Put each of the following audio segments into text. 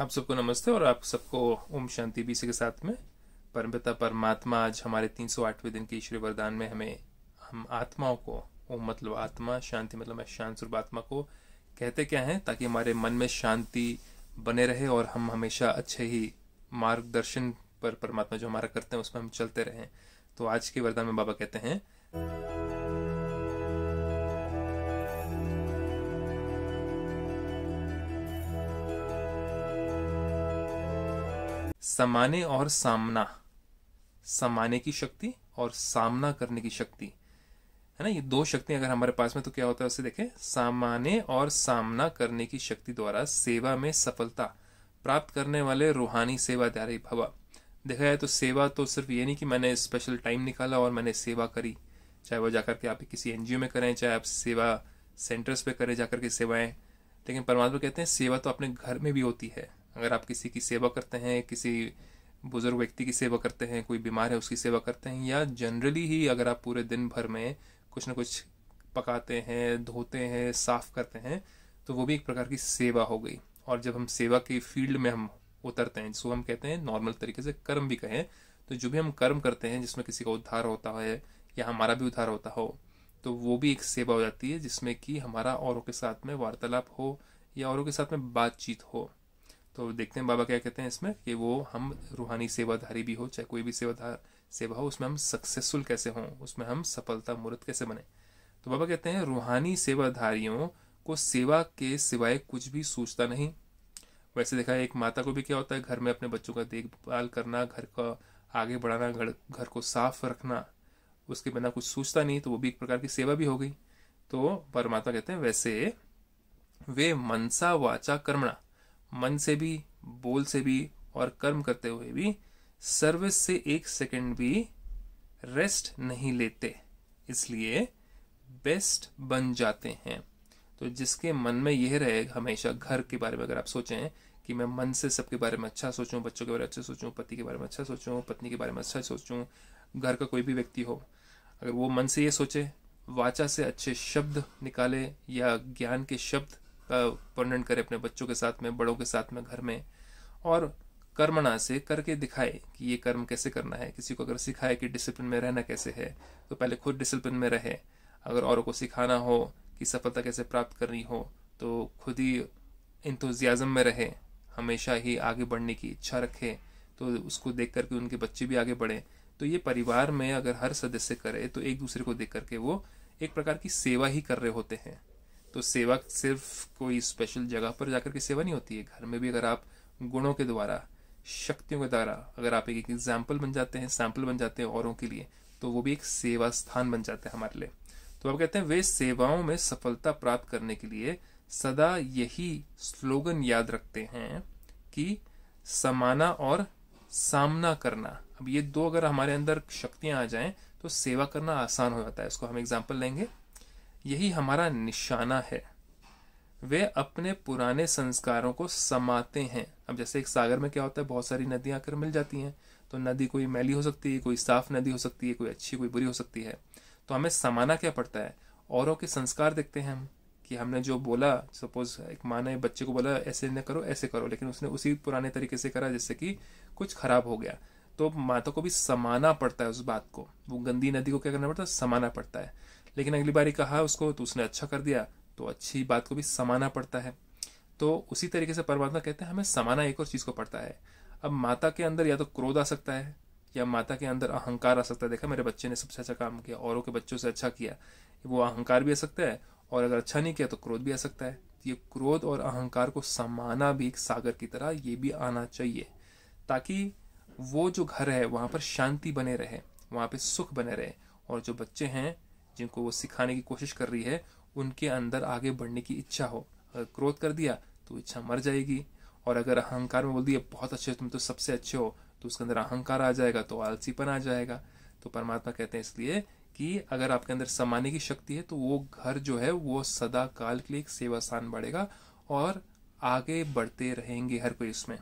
आप सबको नमस्ते और आप सबको ओम शांति बीसी के साथ में परमपिता परमात्मा आज हमारे तीन सौ आठवें दिन के ईश्वरी वरदान में हमें हम आत्माओं को ओम मतलब आत्मा शांति मतलब शांत स्वरूप आत्मा को कहते क्या हैं ताकि हमारे मन में शांति बने रहे और हम हमेशा अच्छे ही मार्गदर्शन पर परमात्मा जो हमारा करते हैं उसमें हम चलते रहें तो आज के वरदान में बाबा कहते हैं समाने और सामना समाने की शक्ति और सामना करने की शक्ति है ना ये दो शक्ति अगर हमारे पास में तो क्या होता है उसे देखें सामाने और सामना करने की शक्ति द्वारा सेवा में सफलता प्राप्त करने वाले रूहानी सेवा दारी भवा देखा जाए तो सेवा तो सिर्फ ये नहीं कि मैंने स्पेशल टाइम निकाला और मैंने सेवा करी चाहे वो जाकर के आप किसी एनजीओ में करें चाहे आप सेवा सेंटर्स पे करें जाकर के सेवाएं लेकिन परमात्मा कहते हैं सेवा तो अपने घर में भी होती है अगर आप किसी की सेवा करते हैं किसी बुजुर्ग व्यक्ति की सेवा करते हैं कोई बीमार है उसकी सेवा करते हैं या जनरली ही अगर आप पूरे दिन भर में कुछ ना कुछ पकाते हैं धोते हैं साफ करते हैं तो वो भी एक प्रकार की सेवा हो गई और जब हम सेवा की फील्ड में हम उतरते हैं जिसको हम कहते हैं नॉर्मल तरीके से कर्म भी कहें तो जो भी हम कर्म करते हैं जिसमें किसी का उद्धार होता है या हमारा भी उद्धार होता हो तो वो भी एक सेवा हो जाती है जिसमें कि हमारा औरों के साथ में वार्तालाप हो या औरों के साथ में बातचीत हो तो देखते हैं बाबा क्या कहते हैं इसमें कि वो हम रूहानी सेवाधारी भी हो चाहे कोई भी सेवाधार सेवा हो उसमें हम सक्सेसफुल कैसे हों उसमें हम सफलता मूर्त कैसे बने तो बाबा कहते हैं रूहानी सेवाधारियों को सेवा के सिवाय कुछ भी सोचता नहीं वैसे देखा एक माता को भी क्या होता है घर में अपने बच्चों का देखभाल करना घर का आगे बढ़ाना घर घर को साफ रखना उसके बिना कुछ सोचता नहीं तो वो भी एक प्रकार की सेवा भी हो गई तो परमात्मा कहते हैं वैसे वे मनसा वाचा कर्मणा मन से भी बोल से भी और कर्म करते हुए भी सर्विस से एक सेकंड भी रेस्ट नहीं लेते इसलिए बेस्ट बन जाते हैं तो जिसके मन में यह रहेगा हमेशा घर के बारे में अगर आप सोचें कि मैं मन से सबके बारे में अच्छा सोचूं बच्चों के बारे में अच्छा सोचूं पति के बारे में अच्छा सोचूं पत्नी के बारे में अच्छा सोचूं घर का कोई भी व्यक्ति हो अगर वो मन से ये सोचे वाचा से अच्छे शब्द निकाले या ज्ञान के शब्द का वर्णन करें अपने बच्चों के साथ में बड़ों के साथ में घर में और कर्मणा से करके दिखाए कि ये कर्म कैसे करना है किसी को अगर सिखाए कि डिसिप्लिन में रहना कैसे है तो पहले खुद डिसिप्लिन में रहे अगर औरों को सिखाना हो कि सफलता कैसे प्राप्त करनी हो तो खुद ही इंतज़ियाज़म में रहे हमेशा ही आगे बढ़ने की इच्छा रखे तो उसको देख करके उनके बच्चे भी आगे बढ़ें तो ये परिवार में अगर हर सदस्य करे तो एक दूसरे को देख करके वो एक प्रकार की सेवा ही कर रहे होते हैं तो सेवा सिर्फ कोई स्पेशल जगह पर जाकर के सेवा नहीं होती है घर में भी अगर आप गुणों के द्वारा शक्तियों के द्वारा अगर आप एक एग्जाम्पल बन जाते हैं सैम्पल बन जाते हैं औरों के लिए तो वो भी एक सेवा स्थान बन जाते हैं हमारे लिए तो आप कहते हैं वे सेवाओं में सफलता प्राप्त करने के लिए सदा यही स्लोगन याद रखते हैं कि समाना और सामना करना अब ये दो अगर हमारे अंदर शक्तियां आ जाएं तो सेवा करना आसान हो जाता है इसको हम एग्जाम्पल लेंगे यही हमारा निशाना है वे अपने पुराने संस्कारों को समाते हैं अब जैसे एक सागर में क्या होता है बहुत सारी नदियां आकर मिल जाती हैं तो नदी कोई मैली हो सकती है कोई साफ नदी हो सकती है कोई अच्छी कोई बुरी हो सकती है तो हमें समाना क्या पड़ता है औरों के संस्कार देखते हैं हम कि हमने जो बोला सपोज एक माँ ने बच्चे को बोला ऐसे न करो ऐसे करो लेकिन उसने उसी पुराने तरीके से करा जिससे कि कुछ खराब हो गया तो माता को भी समाना पड़ता है उस बात को वो गंदी नदी को क्या करना पड़ता है समाना पड़ता है लेकिन अगली बारी कहा उसको तो उसने अच्छा कर दिया तो अच्छी बात को भी समाना पड़ता है तो उसी तरीके से परमात्मा कहते हैं हमें समाना एक और चीज़ को पड़ता है अब माता के अंदर या तो क्रोध आ सकता है या माता के अंदर अहंकार आ सकता है देखा मेरे बच्चे ने सबसे अच्छा काम किया औरों के बच्चों से अच्छा किया वो अहंकार भी आ सकता है और अगर अच्छा नहीं किया तो क्रोध भी आ सकता है तो ये क्रोध और अहंकार को समाना भी एक सागर की तरह ये भी आना चाहिए ताकि वो जो घर है वहाँ पर शांति बने रहे वहाँ पर सुख बने रहे और जो बच्चे हैं जिनको वो सिखाने की कोशिश कर रही है उनके अंदर आगे बढ़ने की इच्छा हो अगर क्रोध कर दिया तो इच्छा मर जाएगी और अगर अहंकार में बोल दिया बहुत अच्छे हो तुम तो सबसे अच्छे हो तो उसके अंदर अहंकार आ जाएगा तो आलसीपन आ जाएगा तो परमात्मा कहते हैं इसलिए कि अगर आपके अंदर समाने की शक्ति है तो वो घर जो है वो सदा काल के लिए एक सेवा स्थान बढ़ेगा और आगे बढ़ते रहेंगे हर कोई उसमें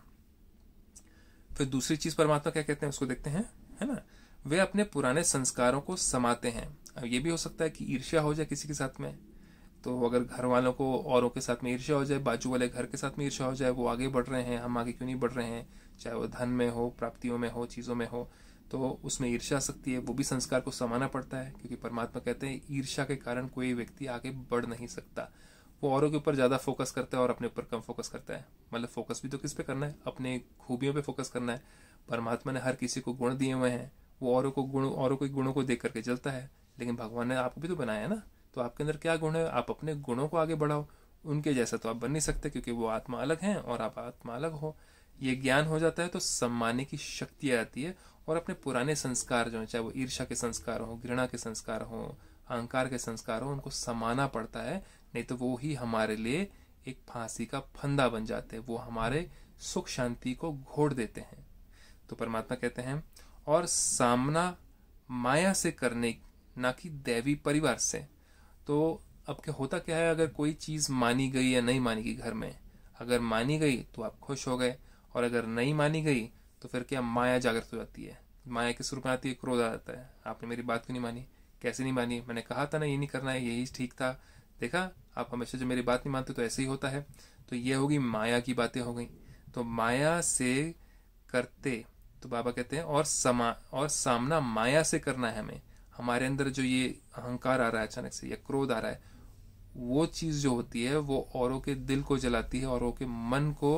फिर दूसरी चीज परमात्मा क्या कहते हैं उसको देखते हैं है ना वे अपने पुराने संस्कारों को समाते हैं अब ये भी हो सकता है कि ईर्ष्या हो जाए किसी के साथ में तो अगर घर वालों को औरों के साथ में ईर्ष्या हो जाए बाजू वाले घर के साथ में ईर्ष्या हो जाए वो आगे बढ़ रहे हैं हम आगे क्यों नहीं बढ़ रहे हैं चाहे वो धन में हो प्राप्तियों में हो चीज़ों में हो तो उसमें ईर्ष्या आ सकती है वो भी संस्कार को समाना पड़ता है क्योंकि परमात्मा कहते हैं ईर्ष्या के कारण कोई व्यक्ति आगे बढ़ नहीं सकता वो औरों के ऊपर ज़्यादा फोकस करता है और अपने ऊपर कम फोकस करता है मतलब फोकस भी तो किस पे करना है अपने खूबियों पे फोकस करना है परमात्मा ने हर किसी को गुण दिए हुए हैं वो औरों को गुण औरों के गुणों को देख करके चलता है लेकिन भगवान ने आपको भी तो बनाया ना तो आपके अंदर क्या गुण है आप अपने गुणों को आगे बढ़ाओ उनके जैसा तो आप बन नहीं सकते क्योंकि वो आत्मा अलग हैं और आप आत्मा अलग हो ये ज्ञान हो जाता है तो सम्मानने की शक्ति आती है और अपने पुराने संस्कार जो चाहे वो ईर्षा के संस्कार हो घृणा के संस्कार हो अहंकार के संस्कार हो उनको समाना पड़ता है नहीं तो वो ही हमारे लिए एक फांसी का फंदा बन जाते हैं वो हमारे सुख शांति को घोड़ देते हैं तो परमात्मा कहते हैं और सामना माया से करने ना कि दैवी परिवार से तो अब क्या होता क्या है अगर कोई चीज़ मानी गई या नहीं मानी गई घर में अगर मानी गई तो आप खुश हो गए और अगर नहीं मानी गई तो फिर क्या माया जागृत हो जाती है माया किस रूप में आती है क्रोध आ जाता है आपने मेरी बात क्यों नहीं मानी कैसे नहीं मानी मैंने कहा था ना ये नहीं करना है यही ठीक था देखा आप हमेशा जब मेरी बात नहीं मानते तो ऐसे ही होता है तो ये होगी माया की बातें हो गई तो माया से करते तो बाबा कहते हैं और समा और सामना माया से करना है हमें हमारे अंदर जो ये अहंकार आ रहा है अचानक से या क्रोध आ रहा है वो चीज़ जो होती है वो औरों के दिल को जलाती है औरों के मन को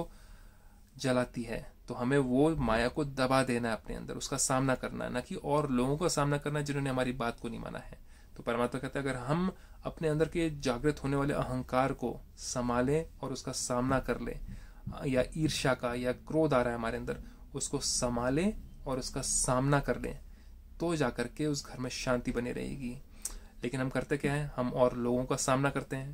जलाती है तो हमें वो माया को दबा देना है अपने अंदर उसका सामना करना है ना कि और लोगों का सामना करना है जिन्होंने हमारी बात को नहीं माना है तो परमात्मा कहते हैं अगर हम अपने अंदर के जागृत होने वाले अहंकार को संभालें और उसका सामना कर लें या ईर्ष्या का या क्रोध आ रहा है हमारे अंदर उसको संभालें और उसका सामना कर लें तो जा कर के उस घर में शांति बनी रहेगी लेकिन हम करते क्या हैं हम और लोगों का सामना करते हैं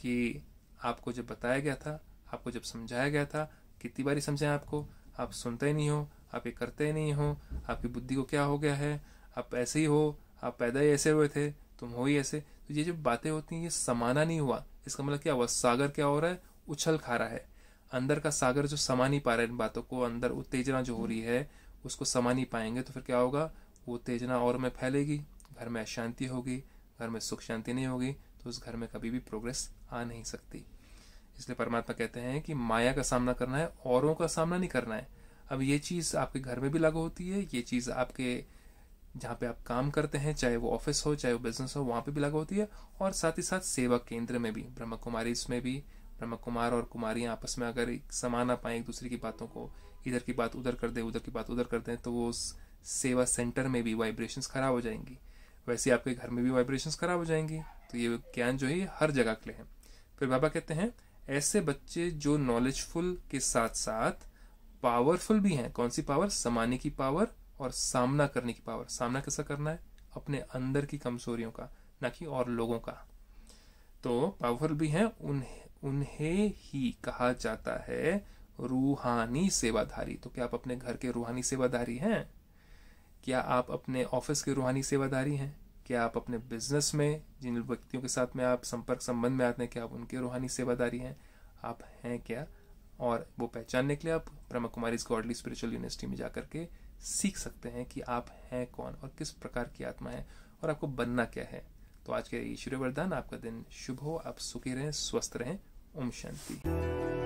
कि आपको जब बताया गया था आपको जब समझाया गया था कितनी बारी समझाए आपको आप सुनते नहीं हो आप ये करते ही नहीं हो आपकी बुद्धि को क्या हो गया है आप ऐसे ही हो आप पैदा ही ऐसे हुए थे तुम हो ही ऐसे तो ये जो बातें होती हैं ये समाना नहीं हुआ इसका मतलब क्या हुआ सागर क्या हो रहा है उछल खा रहा है अंदर का सागर जो समा नहीं पा रहा है इन बातों को अंदर उत्तेजना जो हो रही है उसको समा नहीं पाएंगे तो फिर क्या होगा वो तेजना और में फैलेगी घर में अशांति होगी घर में सुख शांति नहीं होगी तो उस घर में कभी भी प्रोग्रेस आ नहीं सकती इसलिए परमात्मा कहते हैं कि माया का सामना करना है औरों का सामना नहीं करना है अब ये चीज़ आपके घर में भी लागू होती है ये चीज़ आपके जहाँ पे आप काम करते हैं चाहे वो ऑफिस हो चाहे वो बिजनेस हो वहाँ पे भी लागू होती है और साथ ही साथ सेवा केंद्र में भी ब्रह्म कुमारी इसमें भी ब्रह्म कुमार और कुमारियाँ आपस में अगर समान आ पाए एक दूसरे की बातों को इधर की बात उधर कर दे उधर की बात उधर कर दें तो वो उस सेवा सेंटर में भी वाइब्रेशंस ख़राब हो जाएंगी वैसे आपके घर में भी वाइब्रेशंस ख़राब हो जाएंगी तो ये ज्ञान जो है हर जगह के लिए है फिर बाबा कहते हैं ऐसे बच्चे जो नॉलेजफुल के साथ साथ पावरफुल भी हैं कौन सी पावर समाने की पावर और सामना करने की पावर सामना कैसा करना है अपने अंदर की कमजोरियों का ना कि और लोगों का तो पावरफुल भी हैं उन्हें उन्हें ही कहा जाता है रूहानी सेवाधारी तो क्या आप अपने घर के रूहानी सेवाधारी हैं क्या आप अपने ऑफिस के रूहानी सेवादारी हैं क्या आप अपने बिजनेस में जिन व्यक्तियों के साथ में आप संपर्क संबंध में आते हैं क्या आप उनके रूहानी सेवादारी हैं आप हैं क्या और वो पहचानने के लिए आप ब्रह्म कुमारी गॉडली स्पिरिचुअल यूनिवर्सिटी में जा करके सीख सकते हैं कि आप हैं कौन और किस प्रकार की आत्मा है और आपको बनना क्या है तो आज के ईश्वरीय वरदान आपका दिन शुभ हो आप सुखी रहें स्वस्थ रहें ओम शांति